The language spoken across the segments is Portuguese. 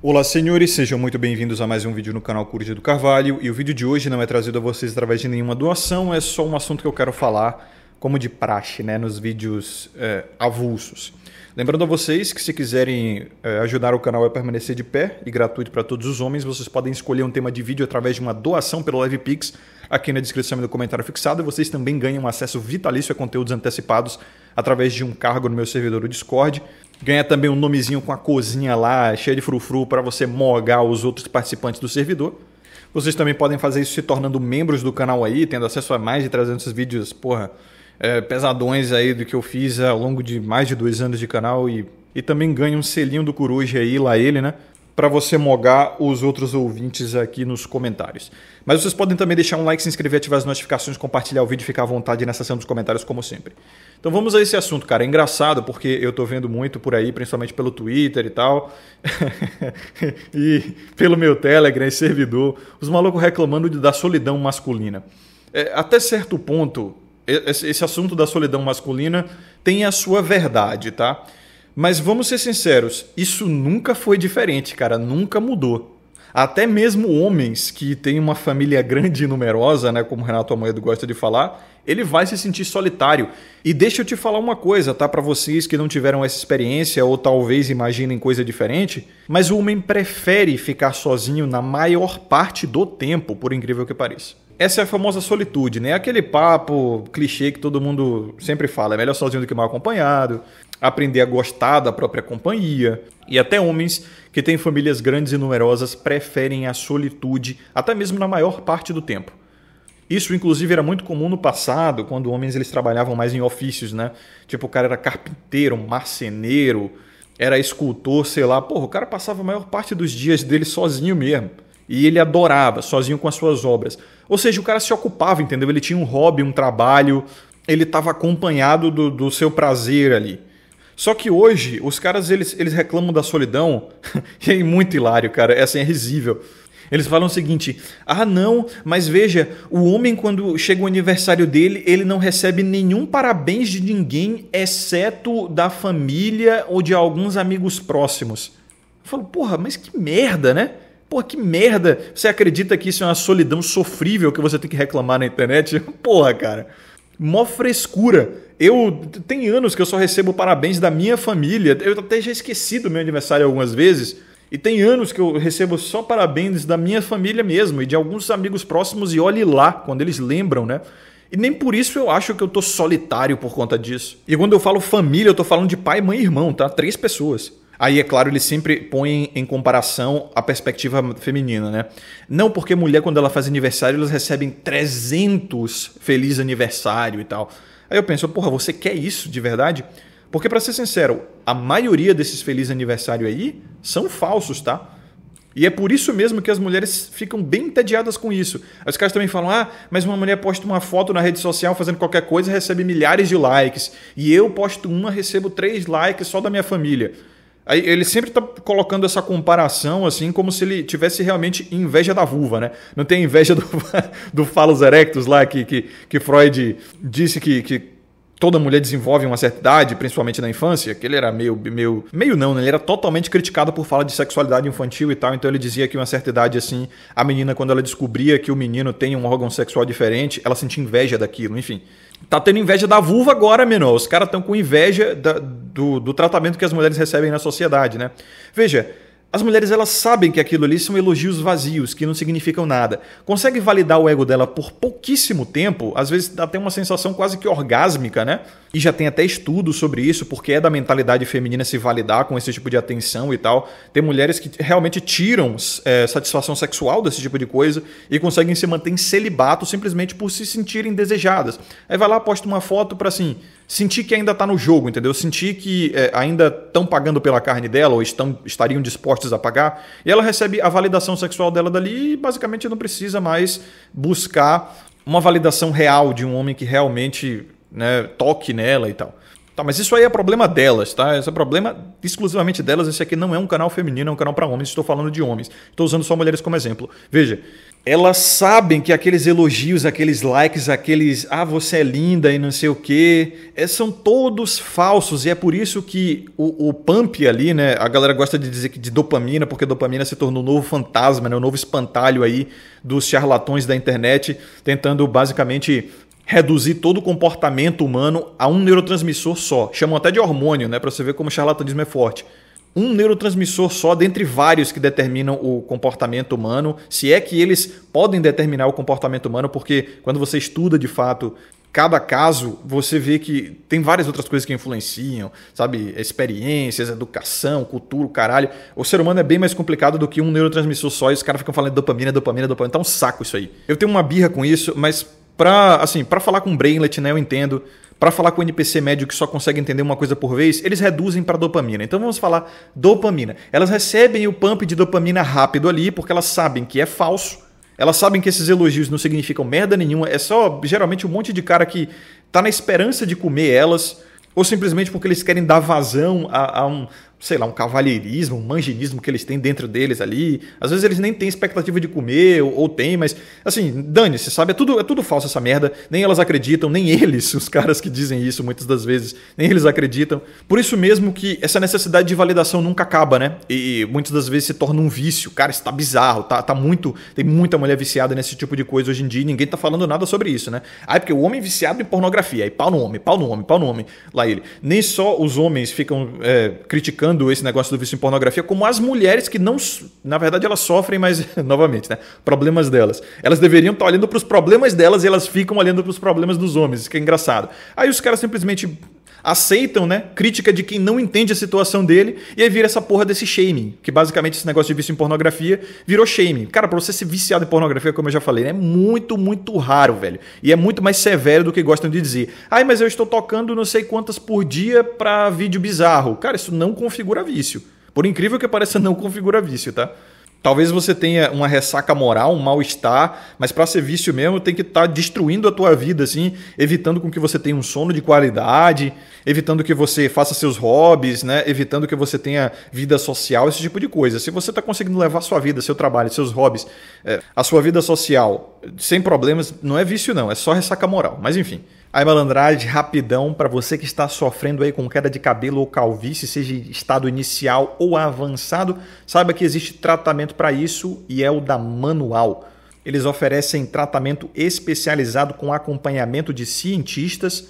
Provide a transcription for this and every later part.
Olá senhores, sejam muito bem-vindos a mais um vídeo no canal Curio do Carvalho e o vídeo de hoje não é trazido a vocês através de nenhuma doação, é só um assunto que eu quero falar como de praxe né, nos vídeos é, avulsos. Lembrando a vocês que se quiserem é, ajudar o canal a permanecer de pé e gratuito para todos os homens, vocês podem escolher um tema de vídeo através de uma doação pelo LivePix aqui na descrição e no comentário fixado. Vocês também ganham acesso vitalício a conteúdos antecipados através de um cargo no meu servidor do Discord. Ganha também um nomezinho com a cozinha lá, cheia de frufru, para você mogar os outros participantes do servidor. Vocês também podem fazer isso se tornando membros do canal aí, tendo acesso a mais de 300 vídeos, porra, é, pesadões aí do que eu fiz ao longo de mais de dois anos de canal e, e também ganha um selinho do Coruja aí, lá ele, né? para você mogar os outros ouvintes aqui nos comentários. Mas vocês podem também deixar um like, se inscrever, ativar as notificações, compartilhar o vídeo, ficar à vontade nessa sessão dos comentários, como sempre. Então vamos a esse assunto, cara. É engraçado porque eu tô vendo muito por aí, principalmente pelo Twitter e tal, e pelo meu Telegram e servidor, os malucos reclamando da solidão masculina. É, até certo ponto, esse assunto da solidão masculina tem a sua verdade, tá? Mas vamos ser sinceros, isso nunca foi diferente, cara, nunca mudou. Até mesmo homens que têm uma família grande e numerosa, né, como Renato Amoedo gosta de falar, ele vai se sentir solitário. E deixa eu te falar uma coisa, tá, para vocês que não tiveram essa experiência ou talvez imaginem coisa diferente, mas o homem prefere ficar sozinho na maior parte do tempo, por incrível que pareça essa é a famosa solitude, né? Aquele papo clichê que todo mundo sempre fala, é melhor sozinho do que mal acompanhado, aprender a gostar da própria companhia. E até homens que têm famílias grandes e numerosas preferem a solitude, até mesmo na maior parte do tempo. Isso, inclusive, era muito comum no passado, quando homens eles trabalhavam mais em ofícios, né? Tipo, o cara era carpinteiro, marceneiro, era escultor, sei lá. Porra, o cara passava a maior parte dos dias dele sozinho mesmo. E ele adorava, sozinho com as suas obras. Ou seja, o cara se ocupava, entendeu? Ele tinha um hobby, um trabalho, ele estava acompanhado do, do seu prazer ali. Só que hoje, os caras eles, eles reclamam da solidão, e é muito hilário, cara, é assim, é risível. Eles falam o seguinte: ah, não, mas veja, o homem, quando chega o aniversário dele, ele não recebe nenhum parabéns de ninguém, exceto da família ou de alguns amigos próximos. Eu falo, porra, mas que merda, né? Pô, que merda! Você acredita que isso é uma solidão sofrível que você tem que reclamar na internet? Porra, cara. Mó frescura. Eu. Tem anos que eu só recebo parabéns da minha família. Eu até já esqueci do meu aniversário algumas vezes. E tem anos que eu recebo só parabéns da minha família mesmo e de alguns amigos próximos, e olhe lá, quando eles lembram, né? E nem por isso eu acho que eu tô solitário por conta disso. E quando eu falo família, eu tô falando de pai, mãe e irmão, tá? Três pessoas. Aí, é claro, ele sempre põe em comparação a perspectiva feminina, né? Não porque mulher, quando ela faz aniversário, elas recebem 300 feliz aniversário e tal. Aí eu penso, porra, você quer isso de verdade? Porque, para ser sincero, a maioria desses feliz aniversário aí são falsos, tá? E é por isso mesmo que as mulheres ficam bem entediadas com isso. Os caras também falam: ah, mas uma mulher posta uma foto na rede social fazendo qualquer coisa e recebe milhares de likes. E eu posto uma, recebo três likes só da minha família. Aí ele sempre tá colocando essa comparação, assim, como se ele tivesse realmente inveja da vulva, né? Não tem inveja do, do Phallus erectus lá, que, que, que Freud disse que, que toda mulher desenvolve uma certa idade, principalmente na infância, que ele era meio, meio, meio não, né? ele era totalmente criticado por falar de sexualidade infantil e tal, então ele dizia que uma certa idade, assim, a menina, quando ela descobria que o menino tem um órgão sexual diferente, ela sentia inveja daquilo, enfim. Tá tendo inveja da vulva agora, menor. Os caras estão com inveja da, do, do tratamento que as mulheres recebem na sociedade, né? Veja, as mulheres elas sabem que aquilo ali são elogios vazios, que não significam nada. Consegue validar o ego dela por pouquíssimo tempo, às vezes dá até uma sensação quase que orgásmica, né? E já tem até estudo sobre isso, porque é da mentalidade feminina se validar com esse tipo de atenção e tal. Tem mulheres que realmente tiram é, satisfação sexual desse tipo de coisa e conseguem se manter em celibato simplesmente por se sentirem desejadas. Aí vai lá, posta uma foto para assim, sentir que ainda tá no jogo, entendeu? Sentir que é, ainda estão pagando pela carne dela ou estão, estariam dispostos a pagar, e ela recebe a validação sexual dela dali e basicamente não precisa mais buscar uma validação real de um homem que realmente né, toque nela e tal. Tá, mas isso aí é problema delas, tá? Isso é problema exclusivamente delas. Esse aqui não é um canal feminino, é um canal para homens. Estou falando de homens. Estou usando só mulheres como exemplo. Veja, elas sabem que aqueles elogios, aqueles likes, aqueles ah, você é linda e não sei o quê, é, são todos falsos. E é por isso que o, o pump ali, né? A galera gosta de dizer que de dopamina, porque dopamina se tornou o um novo fantasma, né? O um novo espantalho aí dos charlatões da internet, tentando basicamente reduzir todo o comportamento humano a um neurotransmissor só. Chamam até de hormônio, né? Para você ver como o charlatanismo é forte. Um neurotransmissor só dentre vários que determinam o comportamento humano, se é que eles podem determinar o comportamento humano, porque quando você estuda de fato cada caso, você vê que tem várias outras coisas que influenciam, sabe? Experiências, educação, cultura, caralho. O ser humano é bem mais complicado do que um neurotransmissor só e os caras ficam falando dopamina, dopamina, dopamina. Tá um saco isso aí. Eu tenho uma birra com isso, mas Pra, assim, para falar com brainlet, né, eu entendo. Para falar com o NPC médio que só consegue entender uma coisa por vez, eles reduzem para dopamina. Então vamos falar dopamina. Elas recebem o pump de dopamina rápido ali, porque elas sabem que é falso. Elas sabem que esses elogios não significam merda nenhuma, é só geralmente um monte de cara que tá na esperança de comer elas, ou simplesmente porque eles querem dar vazão a, a um, sei lá, um cavalheirismo, um manginismo que eles têm dentro deles ali. Às vezes eles nem têm expectativa de comer, ou, ou tem, mas assim, dane-se, sabe? É tudo, é tudo falso essa merda. Nem elas acreditam, nem eles, os caras que dizem isso muitas das vezes, nem eles acreditam. Por isso mesmo que essa necessidade de validação nunca acaba, né? E muitas das vezes se torna um vício. Cara, isso tá bizarro, tá, tá muito. Tem muita mulher viciada nesse tipo de coisa hoje em dia e ninguém tá falando nada sobre isso, né? Ah, é porque o homem é viciado em pornografia, aí pau no homem, pau no homem, pau no homem. Lá ele. Nem só os homens ficam é, criticando tratando esse negócio do vício em pornografia como as mulheres que não, na verdade elas sofrem, mas novamente, né, problemas delas. Elas deveriam estar olhando para os problemas delas e elas ficam olhando para os problemas dos homens, isso que é engraçado. Aí os caras simplesmente aceitam, né? Crítica de quem não entende a situação dele, e aí vira essa porra desse shaming, que basicamente esse negócio de vício em pornografia virou shaming. Cara, pra você ser viciado em pornografia, como eu já falei, né, é muito, muito raro, velho. E é muito mais severo do que gostam de dizer. Ai, mas eu estou tocando não sei quantas por dia pra vídeo bizarro. Cara, isso não configura vício. Por incrível que pareça, não configura vício, tá? Talvez você tenha uma ressaca moral, um mal-estar, mas para ser vício mesmo tem que estar tá destruindo a tua vida, assim, evitando com que você tenha um sono de qualidade, evitando que você faça seus hobbies, né? evitando que você tenha vida social, esse tipo de coisa. Se você está conseguindo levar sua vida, seu trabalho, seus hobbies, é, a sua vida social sem problemas, não é vício não, é só ressaca moral. Mas enfim, Aí, malandragem, rapidão, para você que está sofrendo aí com queda de cabelo ou calvície, seja estado inicial ou avançado, saiba que existe tratamento para isso e é o da Manual. Eles oferecem tratamento especializado com acompanhamento de cientistas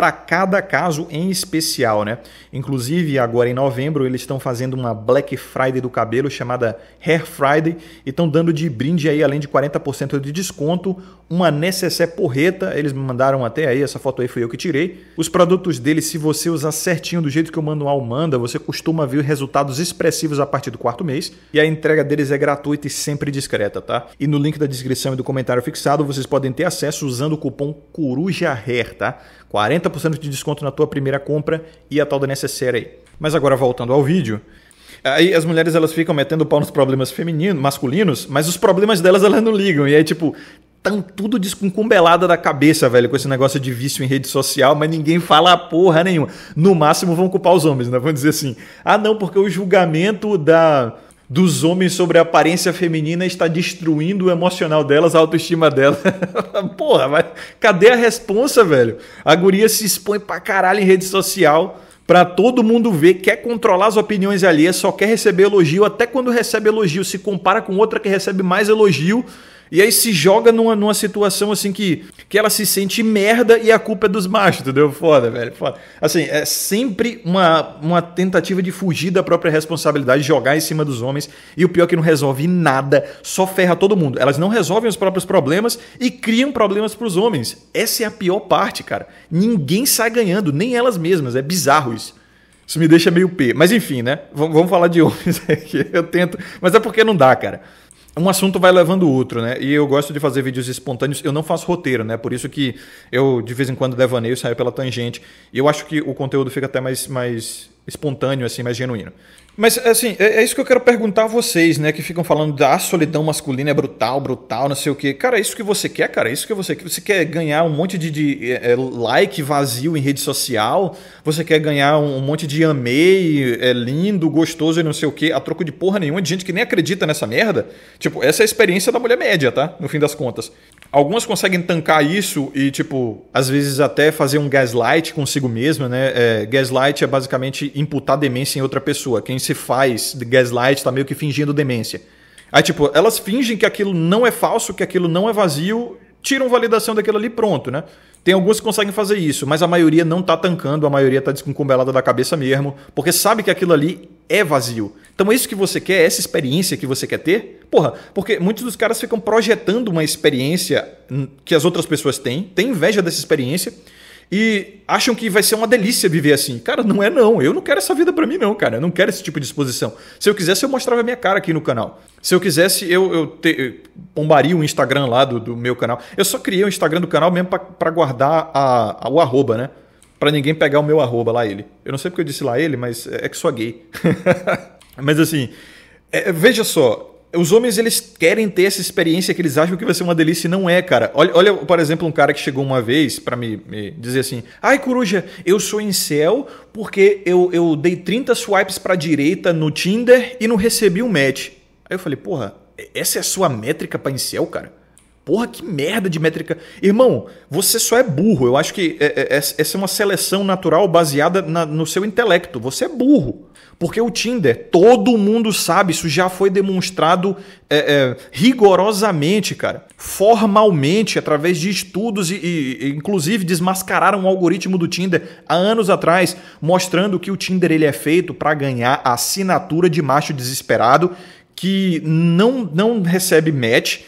para cada caso em especial, né? Inclusive, agora em novembro, eles estão fazendo uma Black Friday do cabelo chamada Hair Friday e estão dando de brinde aí, além de 40% de desconto, uma necessaire porreta. Eles me mandaram até aí, essa foto aí foi eu que tirei. Os produtos deles, se você usar certinho do jeito que o manual manda, você costuma ver resultados expressivos a partir do quarto mês. E a entrega deles é gratuita e sempre discreta, tá? E no link da descrição e do comentário fixado, vocês podem ter acesso usando o cupom Hair, tá? 40 40% de desconto na tua primeira compra e a tal da necessaire aí. Mas agora voltando ao vídeo, Aí as mulheres elas ficam metendo pau nos problemas femininos, masculinos, mas os problemas delas elas não ligam. E aí, tipo, tão tudo descumbelada da cabeça, velho, com esse negócio de vício em rede social, mas ninguém fala porra nenhuma. No máximo vão culpar os homens, né? Vão dizer assim: ah, não, porque o julgamento da dos homens sobre a aparência feminina está destruindo o emocional delas, a autoestima delas. Porra, mas cadê a responsa, velho? A guria se expõe pra caralho em rede social para todo mundo ver, quer controlar as opiniões alheias, só quer receber elogio, até quando recebe elogio se compara com outra que recebe mais elogio e aí se joga numa, numa situação assim que, que ela se sente merda e a culpa é dos machos, entendeu? Foda, velho. Foda. Assim, é sempre uma, uma tentativa de fugir da própria responsabilidade, jogar em cima dos homens. E o pior é que não resolve nada, só ferra todo mundo. Elas não resolvem os próprios problemas e criam problemas para os homens. Essa é a pior parte, cara. Ninguém sai ganhando, nem elas mesmas. É bizarro isso. Isso me deixa meio p. Mas enfim, né? V vamos falar de homens aqui. Eu tento. Mas é porque não dá, cara um assunto vai levando o outro, né? E eu gosto de fazer vídeos espontâneos. Eu não faço roteiro, né? Por isso que eu, de vez em quando, devaneio e saio pela tangente. E eu acho que o conteúdo fica até mais, mais espontâneo, assim, mais genuíno. Mas, assim, é, é, isso que eu quero perguntar a vocês, né? Que ficam falando da solidão masculina é brutal, brutal, não sei o quê. Cara, é isso que você quer, cara? É isso que você quer? Você quer ganhar um monte de, de é, é like vazio em rede social? Você quer ganhar um monte de amei, é lindo, gostoso e não sei o quê, a troco de porra nenhuma, de gente que nem acredita nessa merda? Tipo, essa é a experiência da mulher média, tá? No fim das contas. Algumas conseguem tancar isso e, tipo, às vezes até fazer um gaslight consigo mesma, né? É, gaslight é basicamente imputar demência em outra pessoa. Quem se faz de gaslight tá meio que fingindo demência. Aí, tipo, elas fingem que aquilo não é falso, que aquilo não é vazio, tiram validação daquilo ali pronto, né? Tem alguns que conseguem fazer isso, mas a maioria não tá tancando, a maioria tá descumbelada da cabeça mesmo, porque sabe que aquilo ali é vazio. Então é isso que você quer, é essa experiência que você quer ter? Porra, porque muitos dos caras ficam projetando uma experiência que as outras pessoas têm, tem inveja dessa experiência, e acham que vai ser uma delícia viver assim. Cara, não é não. Eu não quero essa vida para mim não, cara. Eu não quero esse tipo de exposição. Se eu quisesse, eu mostrava a minha cara aqui no canal. Se eu quisesse, eu, eu, te, eu pombaria o Instagram lá do, do, meu canal. Eu só criei o Instagram do canal mesmo para guardar a, a, o arroba, né? Pra ninguém pegar o meu arroba lá ele. Eu não sei porque eu disse lá ele, mas é, é que sou gay. mas assim, é, veja só, os homens eles querem ter essa experiência que eles acham que vai ser uma delícia e não é, cara. Olha, olha por exemplo, um cara que chegou uma vez para me, me, dizer assim: ai, coruja, eu sou em céu porque eu, eu dei 30 swipes pra direita no Tinder e não recebi um match. Aí eu falei: porra, essa é a sua métrica pra em cara? Porra, que merda de métrica. Irmão, você só é burro. Eu acho que é, é, é essa é uma seleção natural baseada na, no seu intelecto. Você é burro. Porque o Tinder, todo mundo sabe, isso já foi demonstrado é, é, rigorosamente, cara. Formalmente, através de estudos e, e, inclusive, desmascararam o algoritmo do Tinder há anos atrás, mostrando que o Tinder ele é feito para ganhar a assinatura de macho desesperado que não, não recebe match.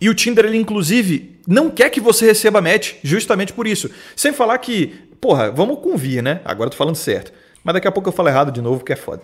E o Tinder, ele inclusive não quer que você receba match, justamente por isso. Sem falar que, porra, vamos convir, né? Agora eu tô falando certo. Mas daqui a pouco eu falo errado de novo, que é foda.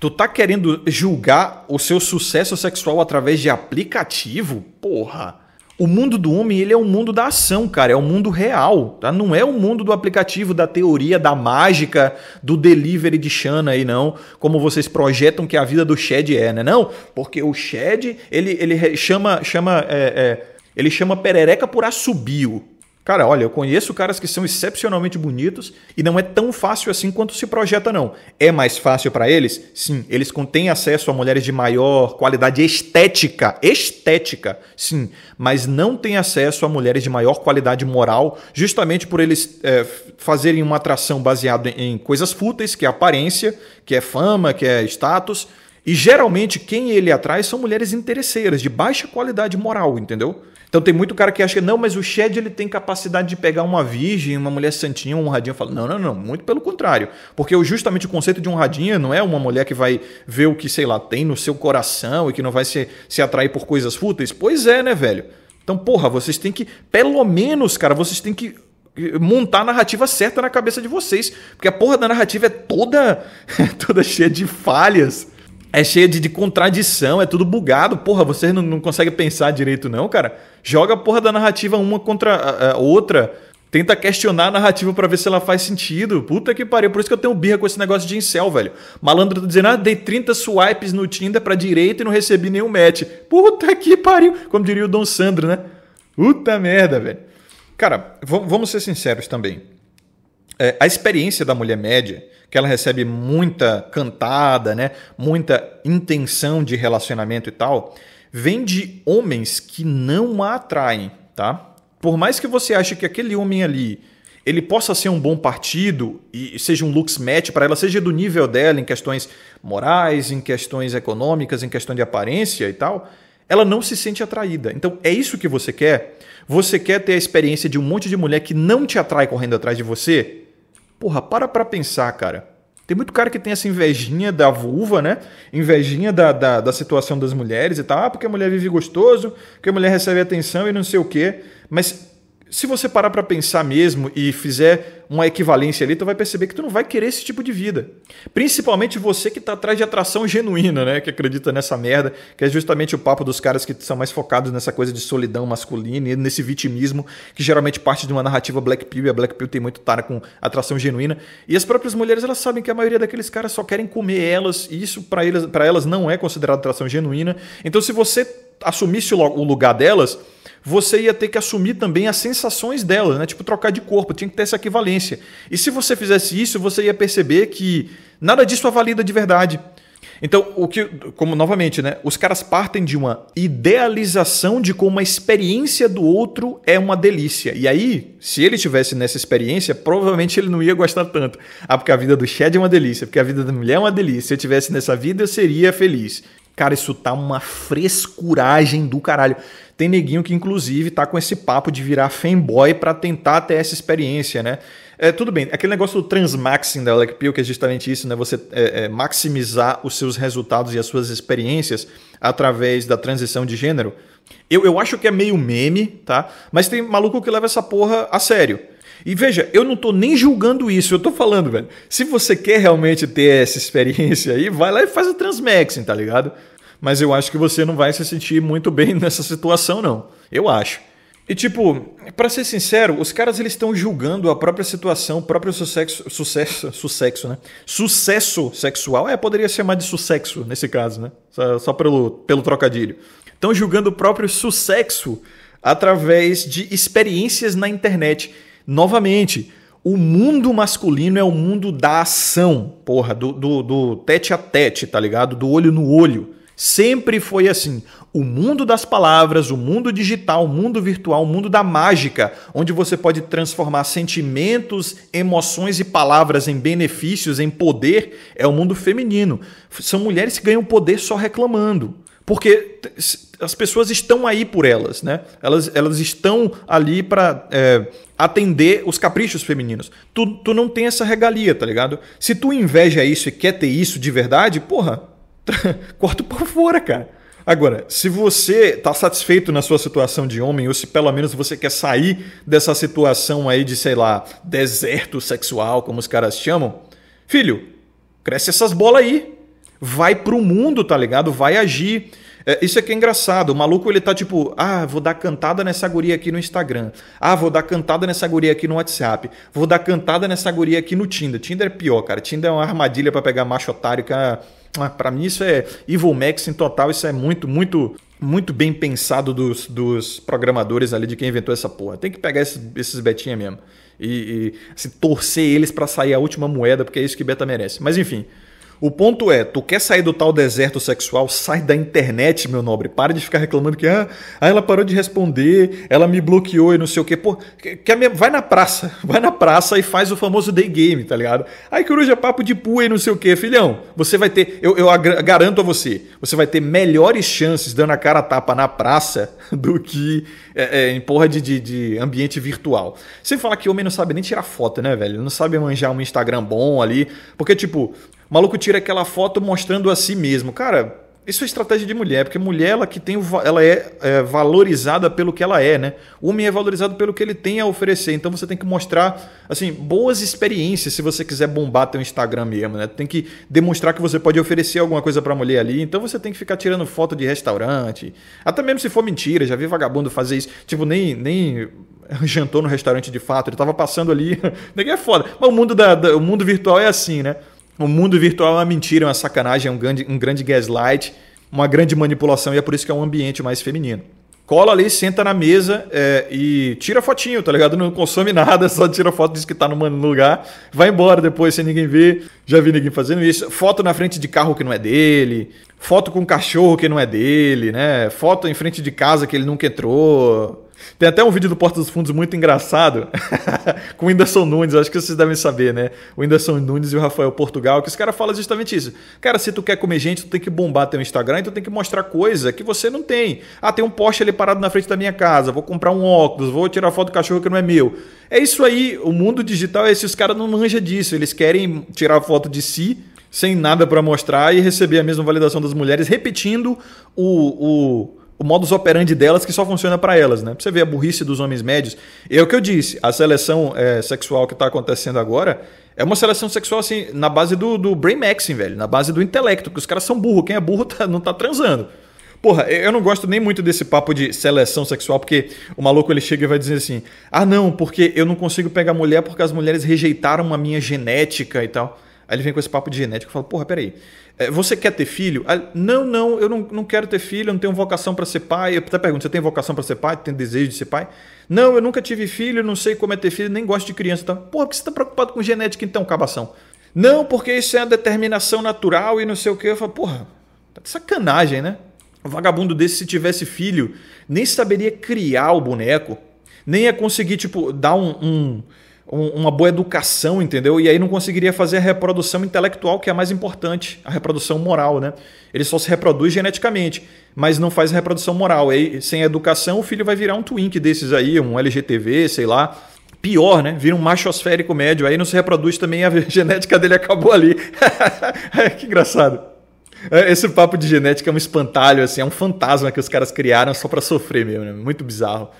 Tu tá querendo julgar o seu sucesso sexual através de aplicativo? Porra! O mundo do homem, ele é um mundo da ação, cara, é um mundo real, tá? Não é o um mundo do aplicativo, da teoria, da mágica, do delivery de Xana aí não, como vocês projetam que a vida do Shed é, né? Não, porque o Shed, ele, ele chama, chama, é, é, ele chama perereca por assobio, Cara, olha, eu conheço caras que são excepcionalmente bonitos e não é tão fácil assim quanto se projeta, não. É mais fácil para eles? Sim. Eles têm acesso a mulheres de maior qualidade estética. Estética, sim. Mas não têm acesso a mulheres de maior qualidade moral, justamente por eles é, fazerem uma atração baseada em coisas fúteis, que é aparência, que é fama, que é status. E geralmente quem ele atrai são mulheres interesseiras, de baixa qualidade moral, entendeu? Então tem muito cara que acha que não, mas o Shed ele tem capacidade de pegar uma virgem, uma mulher santinha, um honradinha. Fala, não, não, não, muito pelo contrário. Porque justamente o conceito de honradinha não é uma mulher que vai ver o que, sei lá, tem no seu coração e que não vai se, se atrair por coisas fúteis. Pois é, né, velho? Então, porra, vocês têm que, pelo menos, cara, vocês têm que eh, montar a narrativa certa na cabeça de vocês. Porque a porra da narrativa é toda, é toda cheia de falhas é cheia de, de, contradição, é tudo bugado. Porra, vocês não, não conseguem pensar direito, não, cara. Joga a porra da narrativa uma contra a, a outra. Tenta questionar a narrativa para ver se ela faz sentido. Puta que pariu. Por isso que eu tenho birra com esse negócio de incel, velho. Malandro tá dizendo, ah, dei 30 swipes no Tinder pra direita e não recebi nenhum match. Puta que pariu. Como diria o Dom Sandro, né? Puta merda, velho. Cara, vamos ser sinceros também é, a experiência da mulher média, que ela recebe muita cantada, né, muita intenção de relacionamento e tal, vem de homens que não a atraem, tá? Por mais que você ache que aquele homem ali ele possa ser um bom partido e seja um looks match para ela, seja do nível dela em questões morais, em questões econômicas, em questão de aparência e tal, ela não se sente atraída. Então é isso que você quer? Você quer ter a experiência de um monte de mulher que não te atrai correndo atrás de você? Porra, para pra pensar, cara. Tem muito cara que tem essa invejinha da vulva, né? Invejinha da, da, da, situação das mulheres e tal. Ah, porque a mulher vive gostoso, porque a mulher recebe atenção e não sei o quê. Mas se você parar para pensar mesmo e fizer uma equivalência ali, tu vai perceber que tu não vai querer esse tipo de vida. Principalmente você que tá atrás de atração genuína, né, que acredita nessa merda, que é justamente o papo dos caras que são mais focados nessa coisa de solidão masculina e nesse vitimismo que geralmente parte de uma narrativa black pill, e a black pill tem muito tara com atração genuína. E as próprias mulheres, elas sabem que a maioria daqueles caras só querem comer elas, e isso para elas, para elas não é considerado atração genuína. Então se você assumisse o lugar delas, você ia ter que assumir também as sensações dela, né? Tipo, trocar de corpo, tinha que ter essa equivalência. E se você fizesse isso, você ia perceber que nada disso é valida de verdade. Então, o que, como novamente, né? Os caras partem de uma idealização de como a experiência do outro é uma delícia. E aí, se ele tivesse nessa experiência, provavelmente ele não ia gostar tanto. Ah, porque a vida do Chad é uma delícia, porque a vida da mulher é uma delícia. Se eu tivesse nessa vida, eu seria feliz. Cara, isso tá uma frescuragem do caralho. Tem neguinho que, inclusive, tá com esse papo de virar fanboy para tentar ter essa experiência, né? É, tudo bem, aquele negócio do transmaxing da Black que é justamente isso, né? Você é, é, maximizar os seus resultados e as suas experiências através da transição de gênero. Eu, eu acho que é meio meme, tá? Mas tem maluco que leva essa porra a sério. E veja, eu não tô nem julgando isso, eu tô falando, velho. Se você quer realmente ter essa experiência aí, vai lá e faz o transmaxing, tá ligado? Mas eu acho que você não vai se sentir muito bem nessa situação, não. Eu acho. E tipo, para ser sincero, os caras eles estão julgando a própria situação, o próprio sucesso, sucesso, sucesso, né? Sucesso sexual, é, poderia chamar de sucesso nesse caso, né? Só, só pelo, pelo trocadilho. Estão julgando o próprio sucesso através de experiências na internet. Novamente, o mundo masculino é o mundo da ação, porra, do, do, do tete a tete, tá ligado? Do olho no olho. Sempre foi assim. O mundo das palavras, o mundo digital, o mundo virtual, o mundo da mágica, onde você pode transformar sentimentos, emoções e palavras em benefícios, em poder, é o mundo feminino. São mulheres que ganham poder só reclamando. Porque as pessoas estão aí por elas, né? Elas, elas estão ali para é, atender os caprichos femininos. Tu, tu não tem essa regalia, tá ligado? Se tu inveja isso e quer ter isso de verdade, porra, corta o pau fora, cara. Agora, se você está satisfeito na sua situação de homem, ou se pelo menos você quer sair dessa situação aí de, sei lá, deserto sexual, como os caras chamam, filho, cresce essas bolas aí. Vai pro mundo, tá ligado? Vai agir. É, isso aqui é, é engraçado. O maluco ele tá tipo, ah, vou dar cantada nessa guria aqui no Instagram. Ah, vou dar cantada nessa guria aqui no WhatsApp. Vou dar cantada nessa guria aqui no Tinder. Tinder é pior, cara. Tinder é uma armadilha para pegar macho otário que é ah, para mim isso é Evil Max em total, isso é muito, muito muito bem pensado dos, dos programadores ali de quem inventou essa porra. Tem que pegar esses, esses betinha mesmo. E, e assim, torcer eles para sair a última moeda, porque é isso que beta merece. Mas enfim, o ponto é, tu quer sair do tal deserto sexual? Sai da internet, meu nobre. Para de ficar reclamando que ah, ah, ela parou de responder, ela me bloqueou e não sei o quê. Pô, quer me... vai na praça. Vai na praça e faz o famoso day game, tá ligado? Aí coruja papo de pua e não sei o quê, filhão. Você vai ter, eu, eu garanto a você, você vai ter melhores chances dando a cara a tapa na praça do que é, é, em porra de, de, de ambiente virtual. Sem falar que homem não sabe nem tirar foto, né, velho? Não sabe manjar um Instagram bom ali. Porque, tipo, o maluco tira aquela foto mostrando a si mesmo. Cara, isso é estratégia de mulher, porque mulher ela que tem, ela é, é, valorizada pelo que ela é, né? O homem é valorizado pelo que ele tem a oferecer. Então você tem que mostrar assim boas experiências se você quiser bombar teu Instagram mesmo, né? Tem que demonstrar que você pode oferecer alguma coisa para mulher ali. Então você tem que ficar tirando foto de restaurante, até mesmo se for mentira. Já vi vagabundo fazer isso, tipo nem nem jantou no restaurante de fato, ele tava passando ali. Ninguém é foda. Mas o mundo da, da o mundo virtual é assim, né? O mundo virtual é uma mentira, é uma sacanagem, é um grande, um grande gaslight, uma grande manipulação e é por isso que é um ambiente mais feminino. Cola ali, senta na mesa é, e tira fotinho, tá ligado? Não consome nada, só tira foto, diz que tá no lugar, vai embora depois sem ninguém ver. Já vi ninguém fazendo isso. Foto na frente de carro que não é dele, foto com cachorro que não é dele, né? Foto em frente de casa que ele nunca entrou. Tem até um vídeo do Porta dos Fundos muito engraçado com o Whindersson Nunes, acho que vocês devem saber, né? O Whindersson Nunes e o Rafael Portugal, que os caras falam justamente isso. Cara, se tu quer comer gente, tu tem que bombar teu Instagram e tu tem que mostrar coisa que você não tem. Ah, tem um poste ali parado na frente da minha casa, vou comprar um óculos, vou tirar foto do cachorro que não é meu. É isso aí, o mundo digital é esse, os caras não manjam disso, eles querem tirar foto de si sem nada para mostrar e receber a mesma validação das mulheres, repetindo o, o o modus operandi delas que só funciona para elas, né? Pra você ver a burrice dos homens médios. é o que eu disse, a seleção é, sexual que está acontecendo agora é uma seleção sexual, assim, na base do, do brain maxing, velho, na base do intelecto, porque os caras são burros, quem é burro tá, não tá transando. Porra, eu não gosto nem muito desse papo de seleção sexual, porque o maluco ele chega e vai dizer assim: ah, não, porque eu não consigo pegar mulher porque as mulheres rejeitaram a minha genética e tal. Aí ele vem com esse papo de genética e fala: Porra, peraí, eh, você quer ter filho? Aí, não, não, eu não, não quero ter filho, eu não tenho vocação para ser pai. Eu até pergunto: Você tem vocação para ser pai? Tem desejo de ser pai? Não, eu nunca tive filho, não sei como é ter filho, nem gosto de criança. Então, Porra, por que você está preocupado com genética então, cabação? Não, porque isso é a determinação natural e não sei o que. Eu falo: Porra, tá de sacanagem, né? Um vagabundo desse, se tivesse filho, nem saberia criar o boneco, nem ia conseguir, tipo, dar um, um uma boa educação, entendeu? E aí não conseguiria fazer a reprodução intelectual, que é a mais importante, a reprodução moral, né? Ele só se reproduz geneticamente, mas não faz a reprodução moral. E aí, sem educação, o filho vai virar um twink desses aí, um LGTV, sei lá. Pior, né? Vira um machosférico médio, aí não se reproduz também, a genética dele acabou ali. que engraçado. É, esse papo de genética é um espantalho, assim, é um fantasma que os caras criaram só para sofrer mesmo, né? Muito bizarro.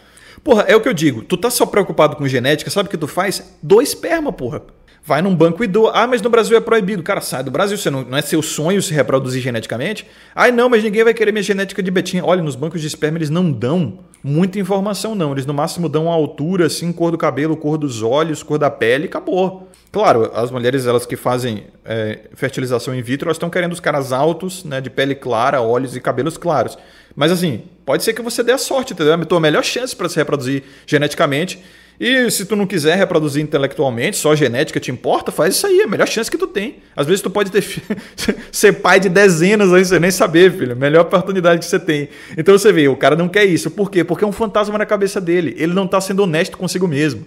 Porra, é o que eu digo. Tu tá só preocupado com genética, sabe o que tu faz? Dois esperma, porra vai num banco e doa. Ah, mas no Brasil é proibido. Cara, sai do Brasil, você não, não é seu sonho se reproduzir geneticamente. Ah, não, mas ninguém vai querer minha genética de Betinha. Olha, nos bancos de esperma eles não dão muita informação, não. Eles no máximo dão a altura, assim, cor do cabelo, cor dos olhos, cor da pele, acabou. Claro, as mulheres elas que fazem é, fertilização in vitro, elas estão querendo os caras altos, né, de pele clara, olhos e cabelos claros. Mas assim, pode ser que você dê a sorte, entendeu? É a tua melhor chance para se reproduzir geneticamente e se tu não quiser reproduzir intelectualmente, só genética te importa, faz isso aí, é a melhor chance que tu tem. Às vezes tu pode ter ser pai de dezenas aí sem nem saber, filho. Melhor oportunidade que você tem. Então você vê, o cara não quer isso. Por quê? Porque é um fantasma na cabeça dele. Ele não está sendo honesto consigo mesmo.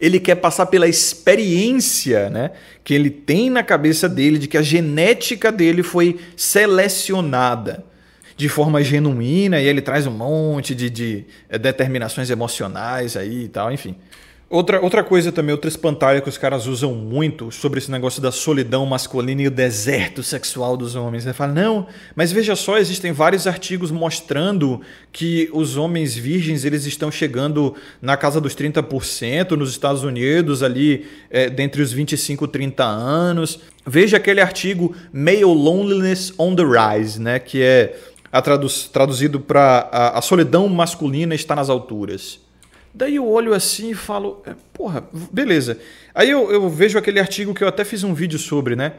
Ele quer passar pela experiência né, que ele tem na cabeça dele de que a genética dele foi selecionada de forma genuína e ele traz um monte de, de eh, determinações emocionais aí e tal, enfim. Outra, outra coisa também, outra espantalha que os caras usam muito sobre esse negócio da solidão masculina e o deserto sexual dos homens. Ele fala, não, mas veja só, existem vários artigos mostrando que os homens virgens eles estão chegando na casa dos 30% nos Estados Unidos, ali é, dentre os 25 e 30 anos. Veja aquele artigo Male Loneliness on the Rise, né? Que é a traduz, traduzido para a, a, solidão masculina está nas alturas. Daí eu olho assim e falo, é, porra, beleza. Aí eu, eu vejo aquele artigo que eu até fiz um vídeo sobre, né?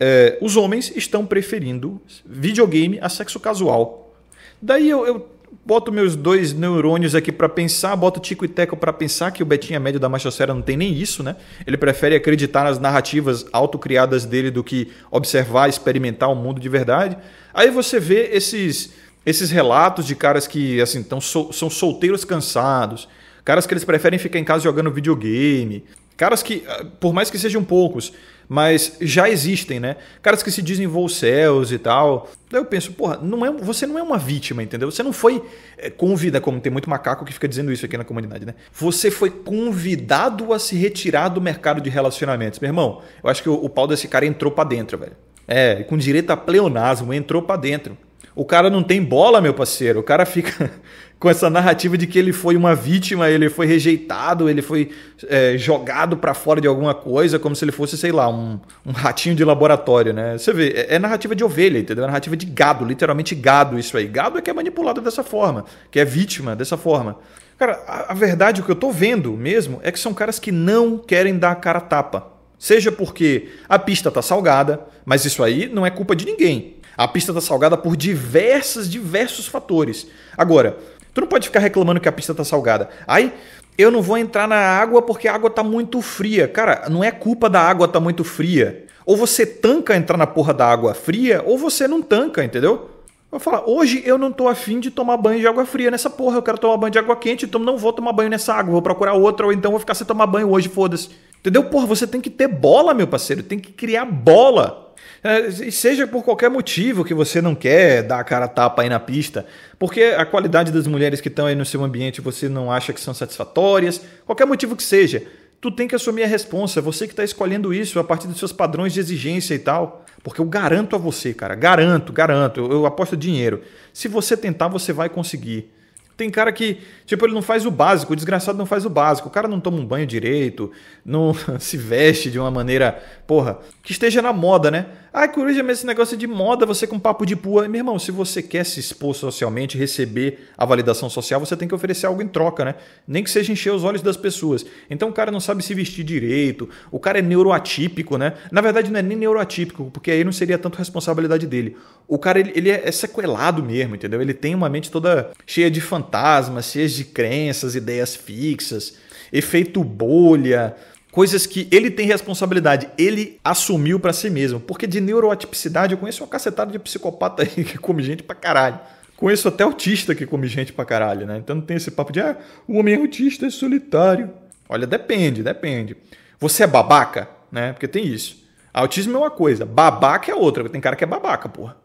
É, os homens estão preferindo videogame a sexo casual. Daí eu, eu boto meus dois neurônios aqui para pensar, boto Tico e Teco para pensar que o Betinha é médio da machosfera não tem nem isso, né? Ele prefere acreditar nas narrativas autocriadas dele do que observar, experimentar o mundo de verdade. Aí você vê esses esses relatos de caras que assim tão, são solteiros cansados, caras que eles preferem ficar em casa jogando videogame, caras que, ah, por mais que sejam poucos, mas já existem, né? Caras que se dizem voo céus e tal. Daí eu penso, porra, não é, você não é uma vítima, entendeu? Você não foi é, convidado, como tem muito macaco que fica dizendo isso aqui na comunidade, né? Você foi convidado a se retirar do mercado de relacionamentos. Meu irmão, eu acho que o, o pau desse cara entrou para dentro, velho. É, com direito a pleonasmo, entrou para dentro. O cara não tem bola, meu parceiro. O cara fica com essa narrativa de que ele foi uma vítima, ele foi rejeitado, ele foi é, jogado para fora de alguma coisa, como se ele fosse, sei lá, um, um ratinho de laboratório, né? Você vê, é, é, narrativa de ovelha, entendeu? É narrativa de gado, literalmente gado isso aí. Gado é que é manipulado dessa forma, que é vítima dessa forma. Cara, a, a verdade, o que eu tô vendo mesmo, é que são caras que não querem dar a cara tapa. Seja porque a pista tá salgada, mas isso aí não é culpa de ninguém. A pista tá salgada por diversos, diversos fatores. Agora, Tu não pode ficar reclamando que a pista tá salgada. Aí, eu não vou entrar na água porque a água tá muito fria. Cara, não é culpa da água tá muito fria. Ou você tanca entrar na porra da água fria, ou você não tanca, entendeu? Eu falar, hoje eu não tô afim de tomar banho de água fria nessa porra. Eu quero tomar banho de água quente, então não vou tomar banho nessa água. Vou procurar outra, ou então vou ficar sem tomar banho hoje, foda-se. Entendeu? Porra, você tem que ter bola, meu parceiro, tem que criar bola. É, e seja por qualquer motivo que você não quer dar a cara a tapa aí na pista, porque a qualidade das mulheres que estão aí no seu ambiente você não acha que são satisfatórias, qualquer motivo que seja, tu tem que assumir a responsa, você que está escolhendo isso a partir dos seus padrões de exigência e tal. Porque eu garanto a você, cara, garanto, garanto, eu, eu aposto dinheiro. Se você tentar, você vai conseguir. Tem cara que, tipo, ele não faz o básico, o desgraçado não faz o básico. O cara não toma um banho direito, não se veste de uma maneira, porra, que esteja na moda, né? Ai, coruja, mas esse negócio é de moda, você com papo de pua. Meu irmão, se você quer se expor socialmente, receber a validação social, você tem que oferecer algo em troca, né? Nem que seja encher os olhos das pessoas. Então o cara não sabe se vestir direito, o cara é neuroatípico, né? Na verdade, não é nem neuroatípico, porque aí não seria tanto responsabilidade dele. O cara, ele, ele é, é sequelado mesmo, entendeu? Ele tem uma mente toda cheia de fantasmas, cheia de crenças, ideias fixas, efeito bolha coisas que ele tem responsabilidade, ele assumiu para si mesmo. Porque de neuroatipicidade eu conheço uma cacetada de psicopata aí que come gente pra caralho. Conheço até autista que come gente pra caralho, né? Então não tem esse papo de, ah, o homem é autista é solitário. Olha, depende, depende. Você é babaca, né? Porque tem isso. Autismo é uma coisa, babaca é outra, tem cara que é babaca, porra.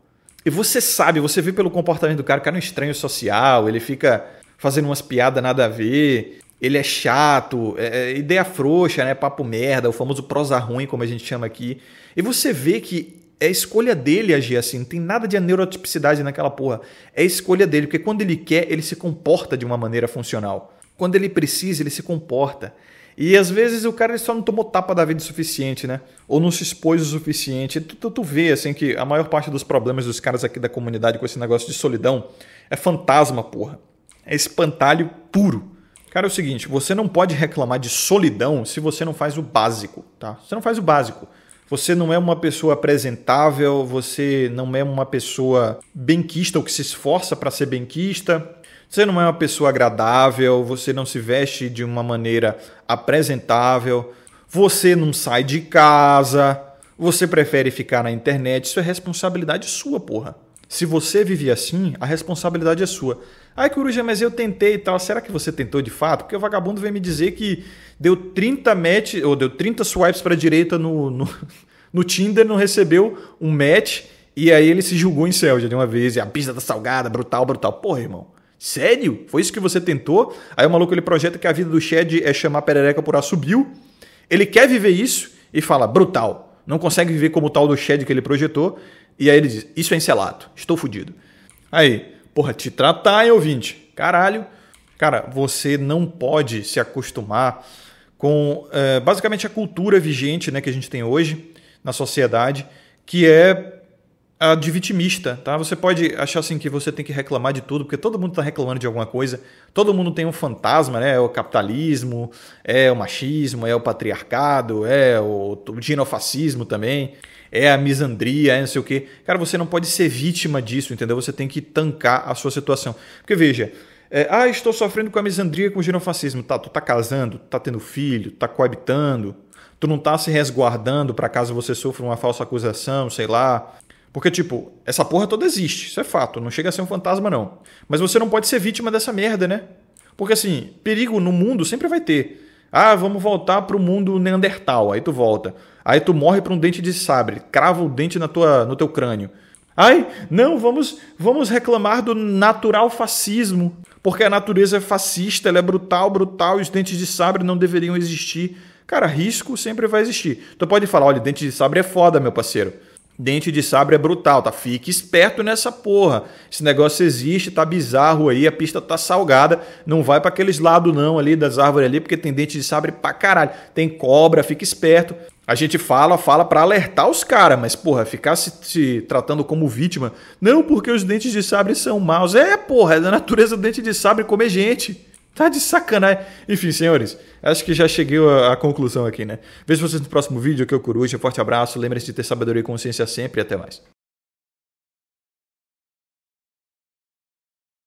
E você sabe, você vê pelo comportamento do cara, o cara é um estranho social, ele fica fazendo umas piadas nada a ver ele é chato, é, é ideia frouxa, né? Papo merda, o famoso prosa ruim, como a gente chama aqui. E você vê que é escolha dele agir assim, não tem nada de neurotipicidade naquela porra. É escolha dele, porque quando ele quer, ele se comporta de uma maneira funcional. Quando ele precisa, ele se comporta. E às vezes o cara só não tomou tapa da vida o suficiente, né? Ou não se expôs o suficiente. Tu, tu, tu vê, assim, que a maior parte dos problemas dos caras aqui da comunidade com esse negócio de solidão é fantasma, porra. É espantalho puro. Cara, é o seguinte, você não pode reclamar de solidão se você não faz o básico, tá? Você não faz o básico. Você não é uma pessoa apresentável, você não é uma pessoa benquista ou que se esforça para ser benquista. Você não é uma pessoa agradável, você não se veste de uma maneira apresentável, você não sai de casa, você prefere ficar na internet. Isso é responsabilidade sua, porra. Se você vive assim, a responsabilidade é sua. Ai, coruja, mas eu tentei e tal. Será que você tentou de fato? Porque o vagabundo vem me dizer que deu 30 match, ou deu 30 swipes para direita no, no, no, Tinder, não recebeu um match, e aí ele se julgou em céu já de uma vez, e a pista da tá salgada, brutal, brutal. Porra, irmão. Sério? Foi isso que você tentou? Aí o maluco ele projeta que a vida do Chad é chamar perereca por assobio. Ele quer viver isso e fala, brutal não consegue viver como o tal do Shed que ele projetou, e aí ele diz: Isso é encelato, estou fudido. Aí, porra, te tratar, hein, ouvinte? Caralho. Cara, você não pode se acostumar com é, basicamente a cultura vigente né, que a gente tem hoje na sociedade, que é a de vitimista, tá? Você pode achar assim que você tem que reclamar de tudo, porque todo mundo está reclamando de alguma coisa, todo mundo tem um fantasma, né? É o capitalismo, é o machismo, é o patriarcado, é o, o também, é a misandria, é não sei o quê. Cara, você não pode ser vítima disso, entendeu? Você tem que tancar a sua situação. Porque veja, é, ah, estou sofrendo com a misandria, com o ginofascismo. Tá, tu tá casando, tá tendo filho, tá coabitando, tu não tá se resguardando para caso você sofra uma falsa acusação, sei lá, porque, tipo, essa porra toda existe, isso é fato, não chega a ser um fantasma, não. Mas você não pode ser vítima dessa merda, né? Porque, assim, perigo no mundo sempre vai ter. Ah, vamos voltar pro mundo Neandertal, aí tu volta. Aí tu morre pra um dente de sabre, crava o dente na tua, no teu crânio. Ai, não, vamos, vamos reclamar do natural fascismo, porque a natureza é fascista, ela é brutal, brutal, os dentes de sabre não deveriam existir. Cara, risco sempre vai existir. Tu pode falar, olha, dente de sabre é foda, meu parceiro. Dente de sabre é brutal, tá? Fique esperto nessa porra. Esse negócio existe, tá bizarro aí, a pista tá salgada. Não vai para aqueles lados não ali das árvores ali, porque tem dente de sabre pra caralho. Tem cobra, fica esperto. A gente fala, fala para alertar os caras, mas porra, ficar se, se, tratando como vítima. Não porque os dentes de sabre são maus. É, porra, é da natureza do dente de sabre comer gente. Tá de sacanagem. Enfim, senhores, acho que já cheguei à conclusão aqui, né? Vejo vocês no próximo vídeo, aqui é o Coruja. Forte abraço, lembre-se de ter sabedoria e consciência sempre e até mais.